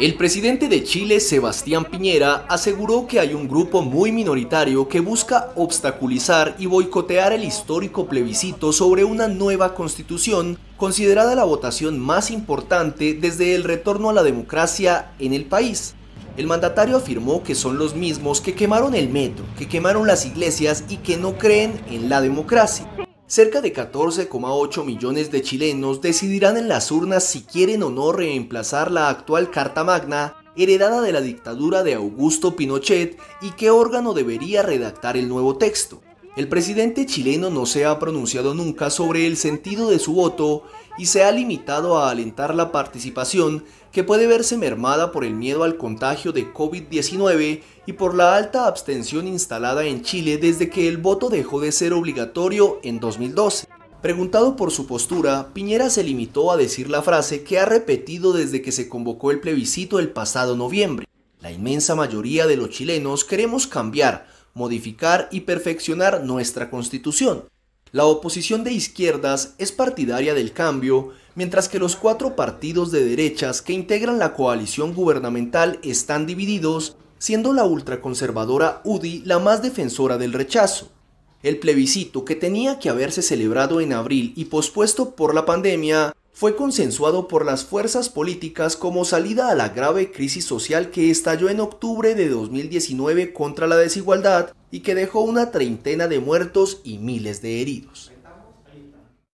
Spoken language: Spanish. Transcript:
El presidente de Chile, Sebastián Piñera, aseguró que hay un grupo muy minoritario que busca obstaculizar y boicotear el histórico plebiscito sobre una nueva constitución, considerada la votación más importante desde el retorno a la democracia en el país. El mandatario afirmó que son los mismos que quemaron el metro, que quemaron las iglesias y que no creen en la democracia. Cerca de 14,8 millones de chilenos decidirán en las urnas si quieren o no reemplazar la actual Carta Magna, heredada de la dictadura de Augusto Pinochet, y qué órgano debería redactar el nuevo texto. El presidente chileno no se ha pronunciado nunca sobre el sentido de su voto y se ha limitado a alentar la participación que puede verse mermada por el miedo al contagio de COVID-19 y por la alta abstención instalada en Chile desde que el voto dejó de ser obligatorio en 2012. Preguntado por su postura, Piñera se limitó a decir la frase que ha repetido desde que se convocó el plebiscito el pasado noviembre. La inmensa mayoría de los chilenos queremos cambiar, modificar y perfeccionar nuestra constitución. La oposición de izquierdas es partidaria del cambio, mientras que los cuatro partidos de derechas que integran la coalición gubernamental están divididos, siendo la ultraconservadora UDI la más defensora del rechazo. El plebiscito que tenía que haberse celebrado en abril y pospuesto por la pandemia fue consensuado por las fuerzas políticas como salida a la grave crisis social que estalló en octubre de 2019 contra la desigualdad y que dejó una treintena de muertos y miles de heridos.